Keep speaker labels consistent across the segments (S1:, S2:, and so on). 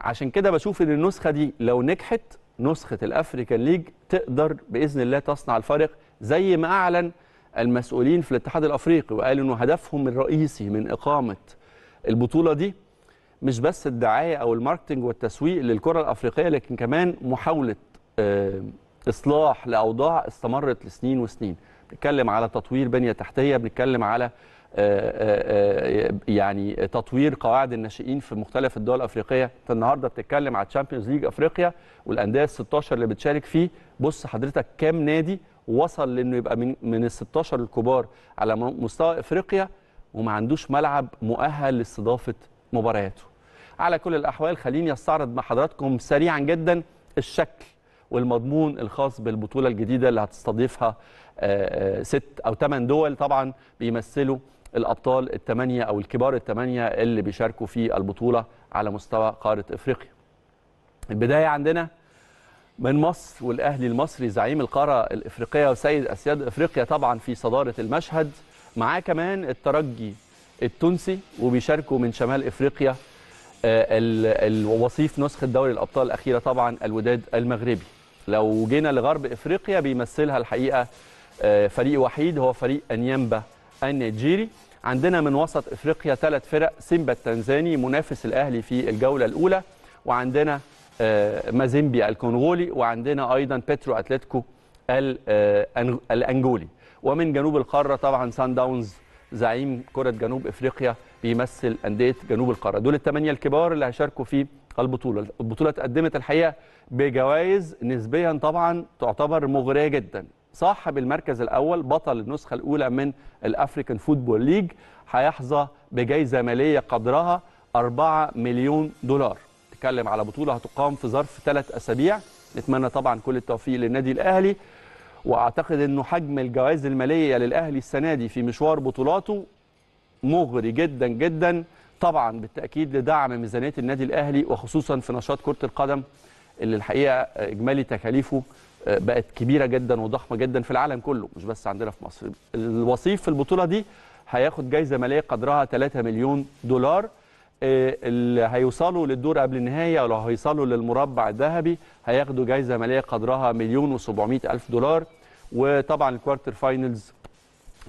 S1: عشان كده بشوف ان النسخه دي لو نجحت نسخه الافريكان ليج تقدر باذن الله تصنع الفارق زي ما اعلن المسؤولين في الاتحاد الافريقي وقالوا انه هدفهم الرئيسي من اقامه البطوله دي مش بس الدعايه او الماركتنج والتسويق للكره الافريقيه لكن كمان محاوله آه، اصلاح لاوضاع استمرت لسنين وسنين بنتكلم على تطوير بنيه تحتيه بنتكلم على آه، آه، آه، يعني تطوير قواعد الناشئين في مختلف الدول الافريقيه انت النهارده بتتكلم على تشامبيونز ليج افريقيا والانديه ال 16 اللي بتشارك فيه بص حضرتك كام نادي وصل لانه يبقى من من ال 16 الكبار على مستوى افريقيا وما عندوش ملعب مؤهل لاستضافه مبارياته على كل الاحوال خليني استعرض مع حضراتكم سريعا جدا الشكل والمضمون الخاص بالبطوله الجديده اللي هتستضيفها ست او ثمان دول طبعا بيمثلوا الابطال الثمانيه او الكبار الثمانيه اللي بيشاركوا في البطوله على مستوى قاره افريقيا. البدايه عندنا من مصر والاهلي المصري زعيم القاره الافريقيه وسيد اسياد افريقيا طبعا في صداره المشهد معاه كمان الترجي التونسي وبيشاركوا من شمال افريقيا آه، الوصيف نسخه دوري الابطال الاخيره طبعا الوداد المغربي لو جينا لغرب افريقيا بيمثلها الحقيقه آه، فريق وحيد هو فريق انيامبا النيجيري عندنا من وسط افريقيا ثلاث فرق سيمبا التنزاني منافس الاهلي في الجوله الاولى وعندنا آه، مازيمبي الكونغولي وعندنا ايضا بترو اتلتيكو آه، الانجولي ومن جنوب القاره طبعا سان داونز زعيم كره جنوب افريقيا بيمثل انديه جنوب القاره دول الثمانيه الكبار اللي هيشاركوا في البطوله البطوله اتقدمت الحقيقه بجوائز نسبيا طبعا تعتبر مغريه جدا صاحب المركز الأول بطل النسخة الأولى من الأفريكان فوتبول ليج هيحظى بجائزة مالية قدرها 4 مليون دولار نتكلم على بطولة هتقام في ظرف ثلاث أسابيع نتمنى طبعا كل التوفيق للنادي الأهلي وأعتقد أنه حجم الجوائز المالية للأهلي السنة دي في مشوار بطولاته مغري جدا جدا طبعا بالتأكيد لدعم ميزانية النادي الأهلي وخصوصا في نشاط كرة القدم اللي الحقيقة إجمالي تكاليفه آه، بقت كبيره جدا وضخمه جدا في العالم كله مش بس عندنا في مصر الوصيف في البطوله دي هياخد جايزه ماليه قدرها 3 مليون دولار آه، اللي هيوصلوا للدور قبل النهايه ولو هيوصلوا للمربع الذهبي هياخدوا جايزه ماليه قدرها مليون و700 الف دولار وطبعا الكوارتر فاينلز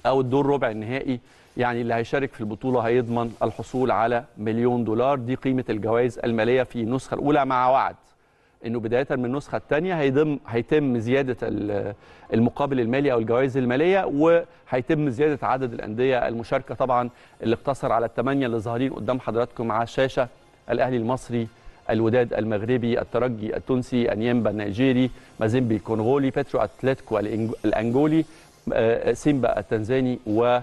S1: او الدور ربع النهائي يعني اللي هيشارك في البطوله هيضمن الحصول على مليون دولار دي قيمه الجوائز الماليه في النسخه الاولى مع وعد انه بدايه من النسخه الثانيه هيتم هيتم زياده المقابل المالي او الجوائز الماليه وهيتم زياده عدد الانديه المشاركه طبعا اللي اقتصر على الثمانيه اللي ظاهرين قدام حضراتكم على الشاشه الاهلي المصري الوداد المغربي الترجي التونسي انيمبا النيجيري مازيمبي الكونغولي بترو اتلتيكو الانجولي آه، سيمبا التنزاني و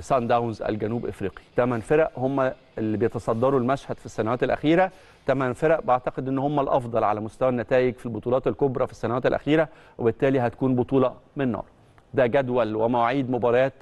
S1: سان آه، داونز الجنوب افريقي ثمان فرق هم اللي بيتصدروا المشهد في السنوات الاخيره ثمان فرق بعتقد ان هم الافضل على مستوى النتائج في البطولات الكبرى في السنوات الاخيره وبالتالي هتكون بطوله من نار ده جدول ومواعيد مباريات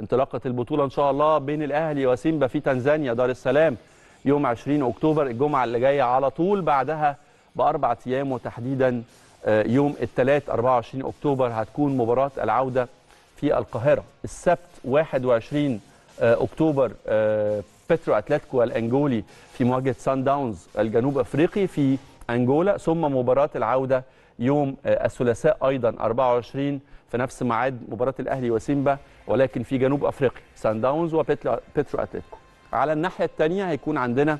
S1: انطلاقه البطوله ان شاء الله بين الاهلي وسيمبا في تنزانيا دار السلام يوم 20 اكتوبر الجمعه اللي جايه على طول بعدها باربع ايام وتحديدا آه، يوم الثلاث 24 اكتوبر هتكون مباراه العوده في القاهرة السبت 21 آه، أكتوبر آه، بترو أتلتيكو الأنجولي في مواجهة سان داونز الجنوب أفريقي في أنجولا ثم مباراة العودة يوم آه، الثلاثاء أيضا 24 في نفس ميعاد مباراة الأهلي وسيمبا ولكن في جنوب أفريقيا سان داونز وبترو أتلتيكو على الناحية الثانية هيكون عندنا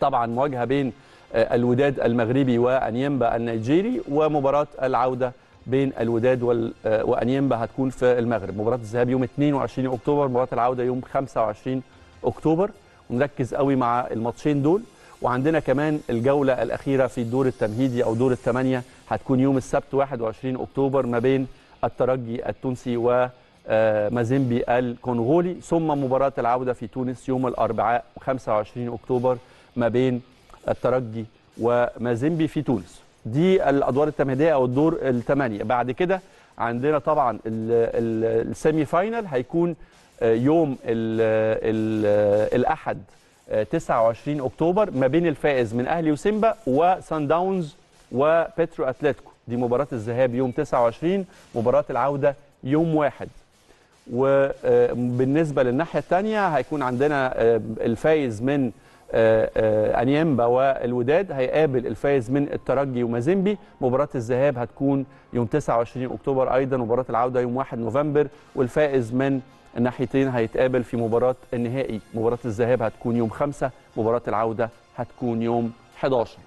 S1: طبعا مواجهة بين الوداد المغربي وأنيمبا النيجيري ومباراة العودة بين الوداد وال... آه، وانيمبا هتكون في المغرب مباراه الذهاب يوم 22 اكتوبر مباراه العوده يوم 25 اكتوبر ونركز قوي مع الماتشين دول وعندنا كمان الجوله الاخيره في الدور التمهيدي او دور الثمانيه هتكون يوم السبت 21 اكتوبر ما بين الترجي التونسي ومازيمبي آه، الكونغولي ثم مباراه العوده في تونس يوم الاربعاء 25 اكتوبر ما بين الترجي ومازيمبي في تونس دي الادوار التمهيديه او الدور الثمانيه بعد كده عندنا طبعا السيمي فاينل هيكون آه، يوم ال ال الاحد 29 آه، اكتوبر ما بين الفائز من اهلي وسيمبا وسان داونز وبترو اتلتيكو دي مباراه الذهاب يوم 29 مباراه العوده يوم واحد وبالنسبه آه، للناحيه الثانيه هيكون عندنا الفائز من آه، آه، انيامبا والوداد هيقابل الفائز من الترجي ومازيمبي مباراة الذهاب هتكون يوم 29 أكتوبر أيضا مباراة العودة يوم 1 نوفمبر والفائز من الناحيتين هيتقابل في مباراة النهائي مباراة الذهاب هتكون يوم 5 مباراة العودة هتكون يوم 11